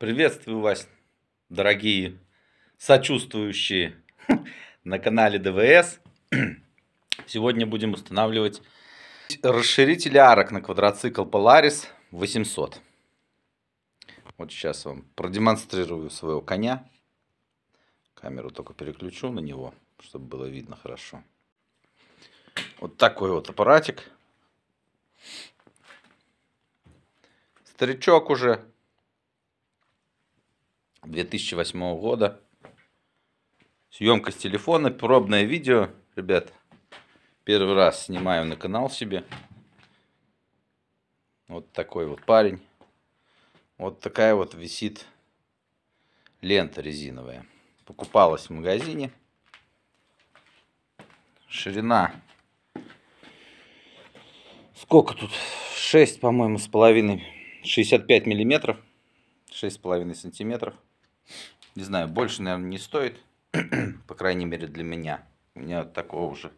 Приветствую вас, дорогие сочувствующие на канале ДВС. Сегодня будем устанавливать расширитель арок на квадроцикл Polaris 800. Вот сейчас вам продемонстрирую своего коня. Камеру только переключу на него, чтобы было видно хорошо. Вот такой вот аппаратик. Старичок уже 2008 года. Съемка с телефона, пробное видео, ребят. Первый раз снимаю на канал себе. Вот такой вот парень. Вот такая вот висит лента резиновая. Покупалась в магазине. Ширина. Сколько тут? 6, по-моему, с половиной. 65 миллиметров. 6,5 сантиметров. Не знаю, больше, наверное, не стоит. По крайней мере, для меня. У меня такого уже.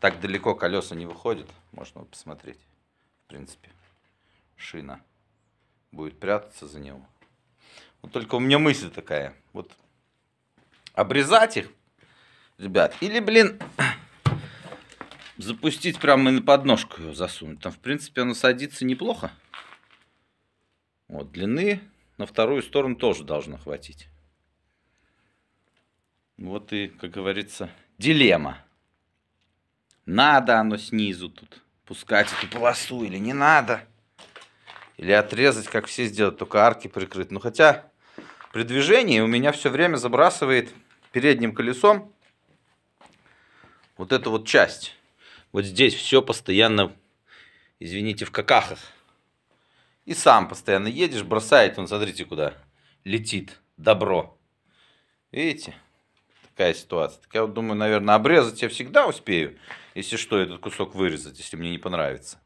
Так далеко колеса не выходят. Можно посмотреть. В принципе, шина будет прятаться за него. Вот только у меня мысль такая. Вот обрезать их, ребят, или, блин, запустить прямо и на подножку ее засунуть. Там, в принципе, она садится неплохо. Вот, длины на вторую сторону тоже должно хватить. Вот и, как говорится, дилемма. Надо оно снизу тут пускать эту полосу или не надо. Или отрезать, как все сделают, только арки прикрыть. Ну хотя при движении у меня все время забрасывает передним колесом вот эту вот часть. Вот здесь все постоянно, извините, в какахах. И сам постоянно едешь, бросает он, смотрите куда, летит добро. Видите? такая ситуация. Так я вот думаю, наверное, обрезать я всегда успею, если что, этот кусок вырезать, если мне не понравится.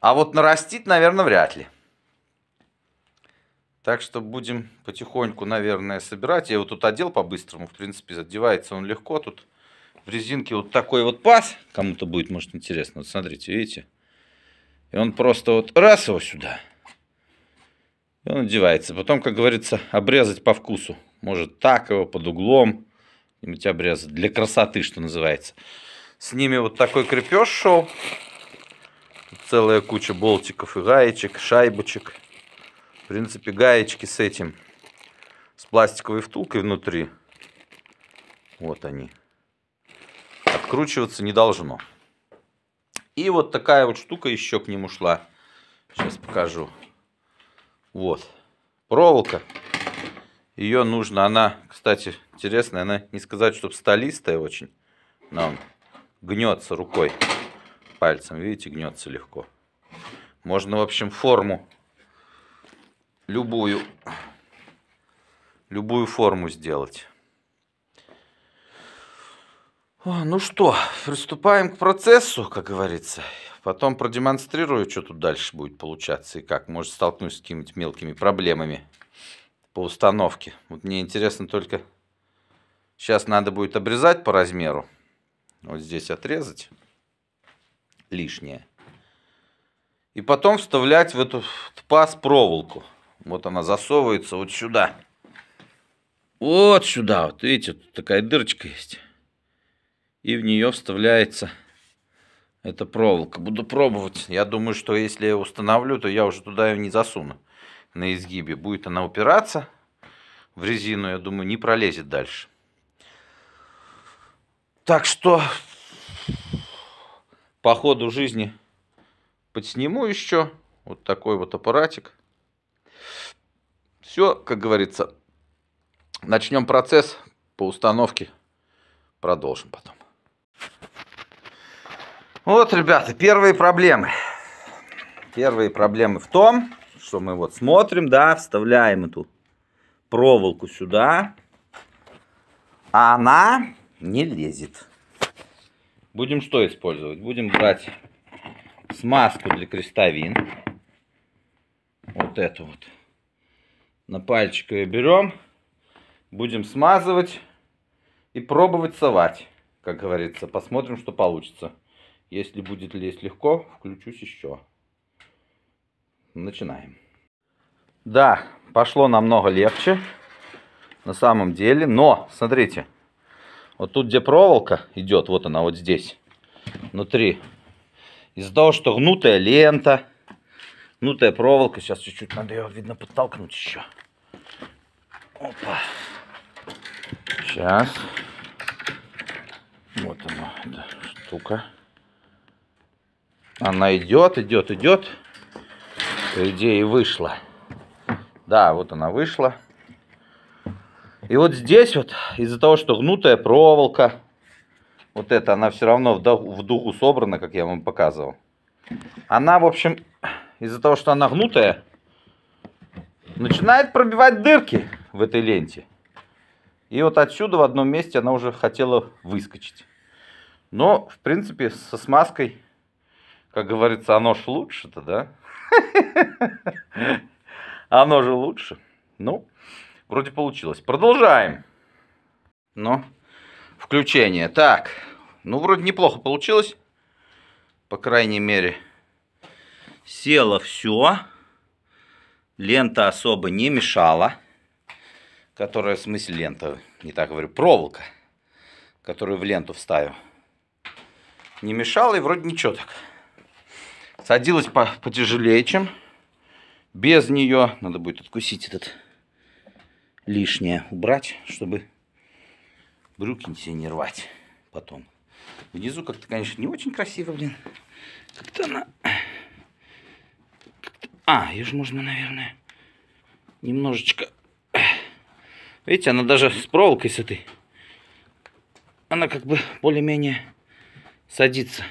А вот нарастить, наверное, вряд ли. Так что будем потихоньку, наверное, собирать. Я его тут одел по-быстрому, в принципе, одевается он легко. Тут в резинке вот такой вот паз, кому-то будет, может, интересно. Вот смотрите, видите? И он просто вот раз его сюда, и он одевается. Потом, как говорится, обрезать по вкусу может так его под углом, тебя обрезать, для красоты, что называется. С ними вот такой крепеж шел, целая куча болтиков и гаечек, шайбочек. В принципе, гаечки с этим, с пластиковой втулкой внутри, вот они, откручиваться не должно. И вот такая вот штука еще к нему шла. Сейчас покажу. Вот. Проволока. Ее нужно, она, кстати, интересная, она не сказать, чтобы столистая очень, но гнется рукой, пальцем, видите, гнется легко. Можно, в общем, форму, любую, любую форму сделать. Ну что, приступаем к процессу, как говорится. Потом продемонстрирую, что тут дальше будет получаться и как. Может, столкнусь с какими-то мелкими проблемами по установке. Вот мне интересно только... Сейчас надо будет обрезать по размеру. Вот здесь отрезать лишнее. И потом вставлять в эту паз проволоку. Вот она засовывается вот сюда. Вот сюда, вот видите, тут такая дырочка есть. И в нее вставляется эта проволока. Буду пробовать. Я думаю, что если я установлю, то я уже туда ее не засуну на изгибе, будет она упираться в резину, я думаю, не пролезет дальше. Так что по ходу жизни подсниму еще вот такой вот аппаратик. Все, как говорится, начнем процесс по установке, продолжим потом. Вот, ребята, первые проблемы. Первые проблемы в том, что мы вот смотрим, да, вставляем эту проволоку сюда, а она не лезет. Будем что использовать? Будем брать смазку для крестовин. Вот эту вот. На пальчик ее берем. Будем смазывать и пробовать совать, как говорится. Посмотрим, что получится. Если будет лезть легко, включусь еще начинаем. Да, пошло намного легче на самом деле, но, смотрите, вот тут, где проволока идет, вот она вот здесь, внутри, из-за того, что гнутая лента, гнутая проволока, сейчас чуть-чуть надо ее, видно, подтолкнуть еще. Опа. Сейчас. Вот она, эта штука. Она идет, идет, идет по идее, вышла. Да, вот она вышла. И вот здесь вот, из-за того, что гнутая проволока, вот эта, она все равно в духу, собрана, как я вам показывал. Она, в общем, из-за того, что она гнутая, начинает пробивать дырки в этой ленте. И вот отсюда в одном месте она уже хотела выскочить. Но, в принципе, со смазкой, как говорится, оно ж лучше-то, да? Оно же лучше. Ну, вроде получилось. Продолжаем. Ну, включение. Так, ну вроде неплохо получилось. По крайней мере, село все. Лента особо не мешала. Которая, в смысле, лента, не так говорю, проволока, которую в ленту вставил. Не мешала и вроде ничего так. Садилась по потяжелее, чем без нее. Надо будет откусить этот лишнее, убрать, чтобы брюки не не рвать потом. Внизу как-то, конечно, не очень красиво, блин. Как-то она... Как а, ее же можно, наверное, немножечко... Видите, она даже с проволокой с этой... Она как бы более-менее садится.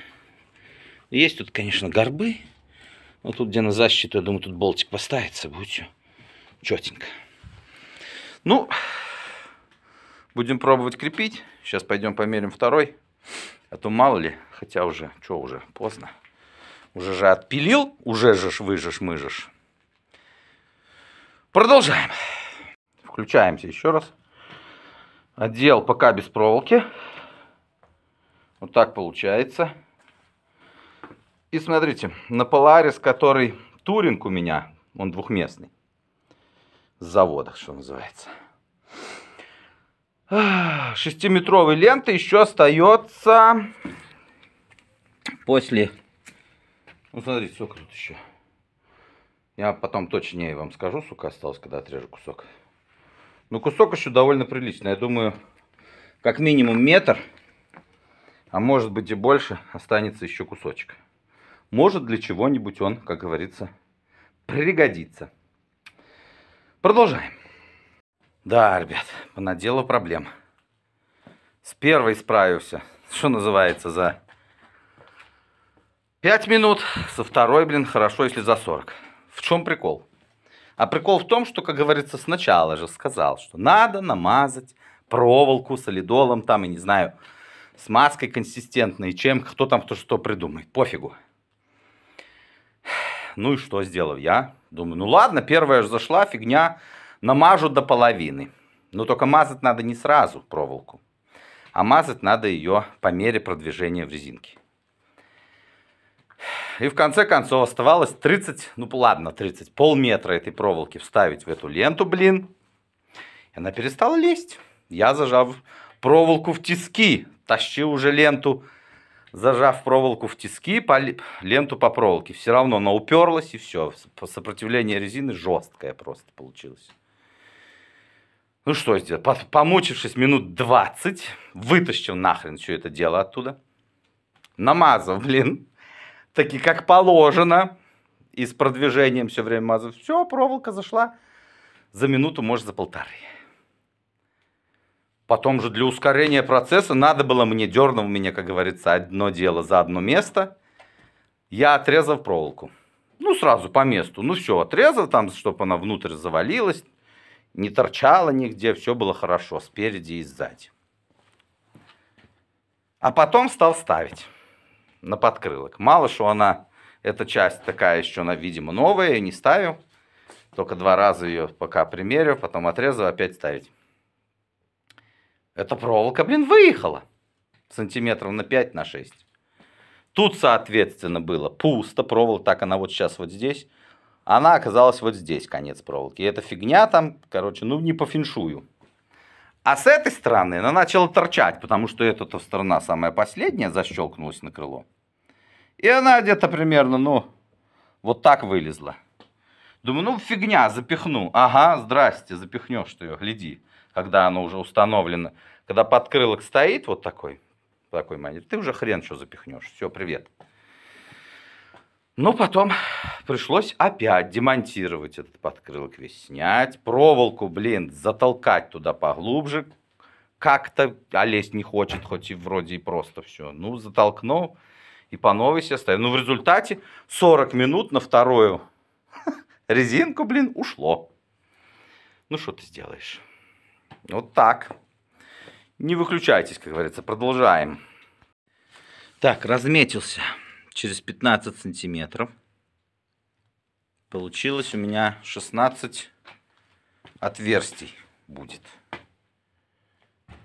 Есть тут, конечно, горбы. Но тут где на защиту, я думаю, тут болтик поставится. Будет все четенько. Ну, будем пробовать крепить. Сейчас пойдем померим второй. А то мало ли, хотя уже, что уже, поздно. Уже же отпилил, уже же выжешь, мыжешь. Продолжаем. Включаемся еще раз. Отдел пока без проволоки. Вот так получается. И смотрите, на Polaris, который туринг у меня, он двухместный, с завода, что называется. Шестиметровой ленты еще остается после... Ну, смотрите, сколько тут еще. Я потом точнее вам скажу, сколько осталось, когда отрежу кусок. Ну, кусок еще довольно приличный. Я думаю, как минимум метр, а может быть и больше, останется еще кусочек. Может, для чего-нибудь он, как говорится, пригодится. Продолжаем. Да, ребят, понадело проблем. С первой справился, что называется, за 5 минут, со второй, блин, хорошо, если за 40. В чем прикол? А прикол в том, что, как говорится, сначала же сказал, что надо намазать проволоку солидолом там, и не знаю, смазкой консистентной, чем, кто там кто что придумает, пофигу. Ну и что сделал я? Думаю, ну ладно, первая же зашла, фигня, намажу до половины. Но «Ну только мазать надо не сразу проволоку, а мазать надо ее по мере продвижения в резинке. И в конце концов оставалось 30, ну ладно, 30, полметра этой проволоки вставить в эту ленту, блин. И она перестала лезть. Я, зажав проволоку в тиски, тащил уже ленту зажав проволоку в тиски, по, ленту по проволоке. Все равно она уперлась и все. Сопротивление резины жесткое просто получилось. Ну что сделать? Помучившись минут 20, вытащил нахрен все это дело оттуда. Намазав, блин, таки как положено. И с продвижением все время мазав. Все, проволока зашла за минуту, может, за полторы. Потом же для ускорения процесса надо было мне, дернув меня, как говорится, одно дело за одно место, я отрезал проволоку. Ну, сразу по месту. Ну, все, отрезал там, чтобы она внутрь завалилась, не торчала нигде, все было хорошо, спереди и сзади. А потом стал ставить на подкрылок. Мало что она, эта часть такая еще, она, видимо, новая, я не ставил. Только два раза ее пока примерю, потом отрезал, опять ставить. Эта проволока, блин, выехала. Сантиметров на 5, на 6. Тут, соответственно, было пусто. Проволока, так она вот сейчас вот здесь. Она оказалась вот здесь, конец проволоки. И эта фигня там, короче, ну не по феншую. А с этой стороны она начала торчать, потому что эта -то сторона самая последняя защелкнулась на крыло. И она где-то примерно, ну, вот так вылезла. Думаю, ну фигня, запихну. Ага, здрасте, запихнешь ты ее, гляди когда оно уже установлено, когда подкрылок стоит вот такой, такой манер, ты уже хрен что запихнешь. Все, привет. Ну, потом пришлось опять демонтировать этот подкрылок весь, снять, проволоку, блин, затолкать туда поглубже, как-то, а не хочет, хоть и вроде и просто все. Ну, затолкнул и по новой себе ставил. Ну, в результате 40 минут на вторую резинку, блин, ушло. Ну, что ты сделаешь? Вот так. Не выключайтесь, как говорится. Продолжаем. Так, разметился через 15 сантиметров. Получилось у меня 16 отверстий будет.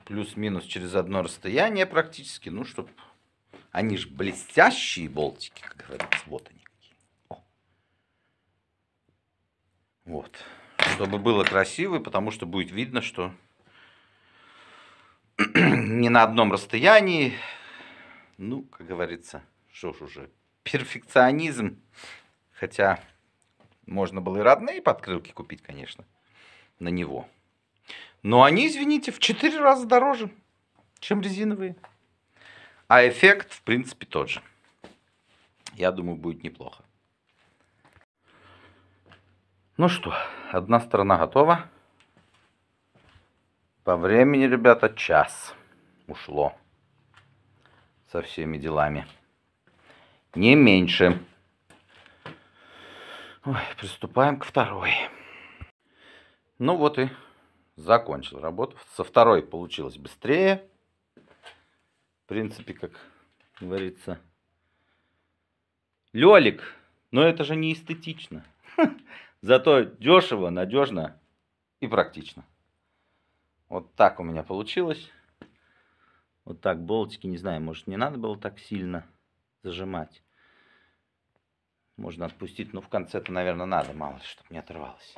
Плюс-минус через одно расстояние практически. Ну, чтобы... Они же блестящие болтики, как говорится. Вот они какие. Вот. Чтобы было красиво, потому что будет видно, что не на одном расстоянии. Ну, как говорится, что ж уже, перфекционизм. Хотя можно было и родные подкрылки купить, конечно, на него. Но они, извините, в 4 раза дороже, чем резиновые. А эффект, в принципе, тот же. Я думаю, будет неплохо. Ну что, одна сторона готова. По времени, ребята, час ушло со всеми делами. Не меньше. Ой, приступаем к второй. Ну вот и закончил работу. Со второй получилось быстрее. В принципе, как говорится. Лёлик, но это же не эстетично. Зато дешево, надежно и практично. Вот так у меня получилось. Вот так, болтики, не знаю, может не надо было так сильно зажимать. Можно отпустить, но в конце-то, наверное, надо, мало ли, чтобы не оторвалось.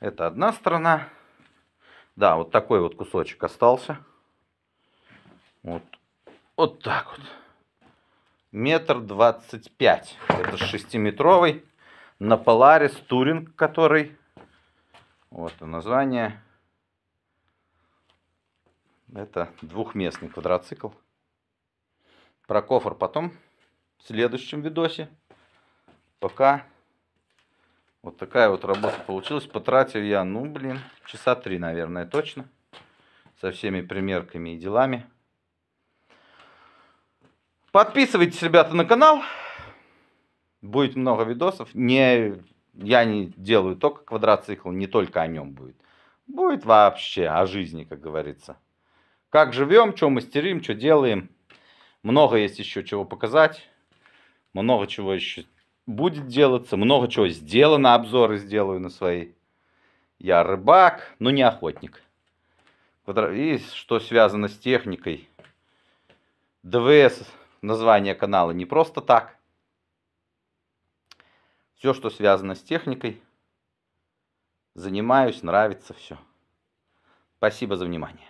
Это одна сторона. Да, вот такой вот кусочек остался. Вот, вот так вот. Метр двадцать пять. Это шестиметровый. На Polaris Туринг, который... Вот и название. Это двухместный квадроцикл. Про кофр потом в следующем видосе. Пока вот такая вот работа получилась. Потратил я, ну, блин, часа три, наверное, точно. Со всеми примерками и делами. Подписывайтесь, ребята, на канал. Будет много видосов. Не, я не делаю только квадроцикл, не только о нем будет. Будет вообще о жизни, как говорится. Как живем, что мастерим, что делаем. Много есть еще чего показать. Много чего еще будет делаться. Много чего сделано. Обзоры сделаю на свои. Я рыбак, но не охотник. И что связано с техникой. ДВС, название канала не просто так. Все, что связано с техникой, занимаюсь, нравится все. Спасибо за внимание.